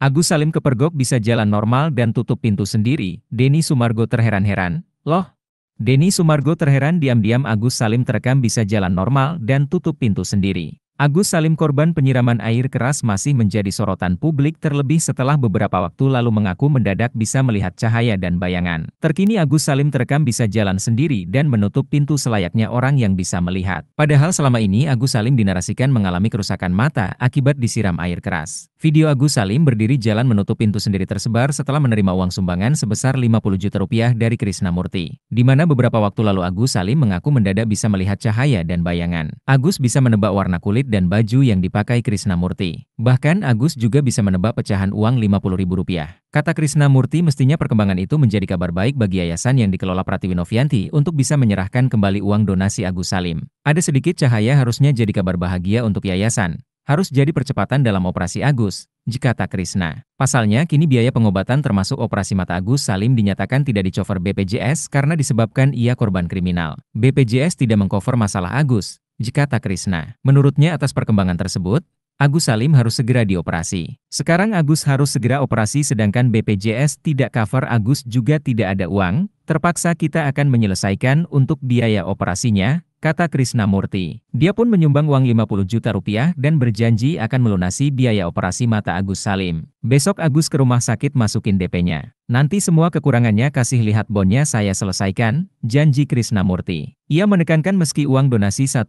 Agus Salim kepergok bisa jalan normal dan tutup pintu sendiri, Denny Sumargo terheran-heran. Loh? Denny Sumargo terheran diam-diam Agus Salim terekam bisa jalan normal dan tutup pintu sendiri. Agus Salim korban penyiraman air keras masih menjadi sorotan publik terlebih setelah beberapa waktu lalu mengaku mendadak bisa melihat cahaya dan bayangan. Terkini Agus Salim terekam bisa jalan sendiri dan menutup pintu selayaknya orang yang bisa melihat. Padahal selama ini Agus Salim dinarasikan mengalami kerusakan mata akibat disiram air keras. Video Agus Salim berdiri jalan menutup pintu sendiri tersebar setelah menerima uang sumbangan sebesar 50 juta rupiah dari Murti. Di mana beberapa waktu lalu Agus Salim mengaku mendadak bisa melihat cahaya dan bayangan. Agus bisa menebak warna kulit dan baju yang dipakai Murti. Bahkan Agus juga bisa menebak pecahan uang 50 ribu rupiah. Kata Murti mestinya perkembangan itu menjadi kabar baik bagi yayasan yang dikelola Pratiwi Novianti untuk bisa menyerahkan kembali uang donasi Agus Salim. Ada sedikit cahaya harusnya jadi kabar bahagia untuk yayasan harus jadi percepatan dalam operasi Agus, jika tak Krishna. Pasalnya kini biaya pengobatan termasuk operasi mata Agus Salim dinyatakan tidak dicover BPJS karena disebabkan ia korban kriminal. BPJS tidak mengcover masalah Agus, jika tak Krishna. Menurutnya atas perkembangan tersebut, Agus Salim harus segera dioperasi. Sekarang Agus harus segera operasi sedangkan BPJS tidak cover Agus juga tidak ada uang, terpaksa kita akan menyelesaikan untuk biaya operasinya, kata Krisnamurti. Dia pun menyumbang uang 50 juta rupiah dan berjanji akan melunasi biaya operasi mata Agus Salim. Besok Agus ke rumah sakit masukin DP-nya. Nanti semua kekurangannya kasih lihat bonnya saya selesaikan, janji Krisnamurti. Ia menekankan meski uang donasi 1,3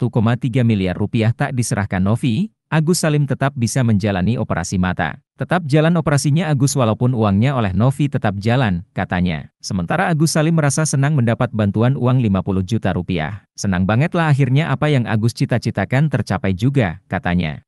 miliar rupiah tak diserahkan Novi, Agus Salim tetap bisa menjalani operasi mata. Tetap jalan operasinya Agus walaupun uangnya oleh Novi tetap jalan, katanya. Sementara Agus Salim merasa senang mendapat bantuan uang 50 juta rupiah. Senang banget lah akhirnya apa yang Agus cita-citakan tercapai juga, katanya.